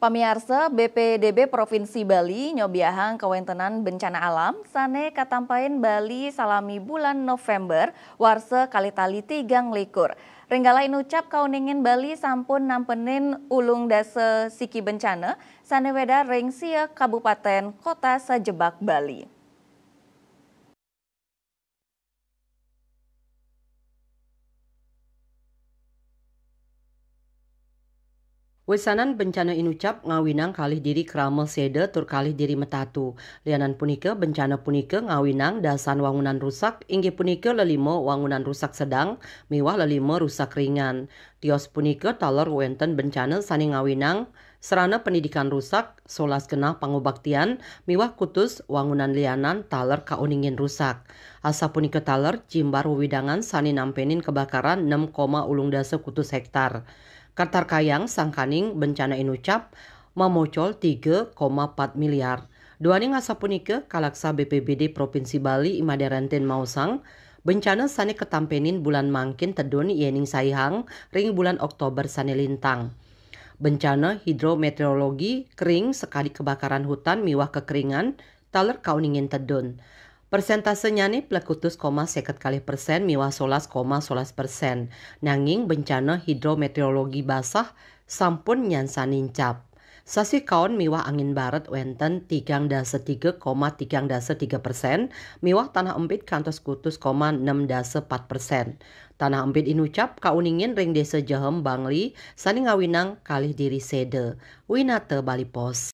Pamiarsa BPDB Provinsi Bali nyobiahang kewentenan bencana alam sane katampain Bali salami bulan November warse kalitali tigang likur. Renggala inucap kauningin Bali sampun nampenin ulung dase siki bencana sane weda ring sia kabupaten kota sejebak Bali. Wesanan bencana inucap ngawinang kalih diri kramel sede tur kalih diri metatu. Lianan punike bencana punike ngawinang dasan wangunan rusak inggi punike lelimo wangunan rusak sedang, miwah lelimo rusak ringan. Tios punike talor wenten bencana sani ngawinang, serana pendidikan rusak, solas kena pangobaktian, miwah kutus wangunan lianan taler kauningin rusak. Asa punike taler jimbar wewidangan sani nampenin kebakaran 6, ulung dasa kutus hektar. Kartar Kayang sangkaning bencana inucap memocol 3,4 miliar. Dua Duani punike kalaksa BPBD Provinsi Bali imaderenten mausang bencana sani ketampenin bulan mangkin tedun yening saihang ring bulan Oktober sani lintang. Bencana hidrometeorologi kering sekali kebakaran hutan miwah kekeringan taler kauningin tedun. Persentasenya nih plekutus koma seket kali persen, miwa solas koma solas persen. Nanging bencana hidrometeorologi basah sampun nyansa nincap Sasi kaun miwah angin barat wenten tigang dasa tiga koma tigang dasa tiga persen, miwah tanah empit kantos kutus koma enam dasa empat persen. Tanah empit inucap kauningin ring desa Jahem Bangli, sani ngawinang kalih diri sede. Winate Bali Pos.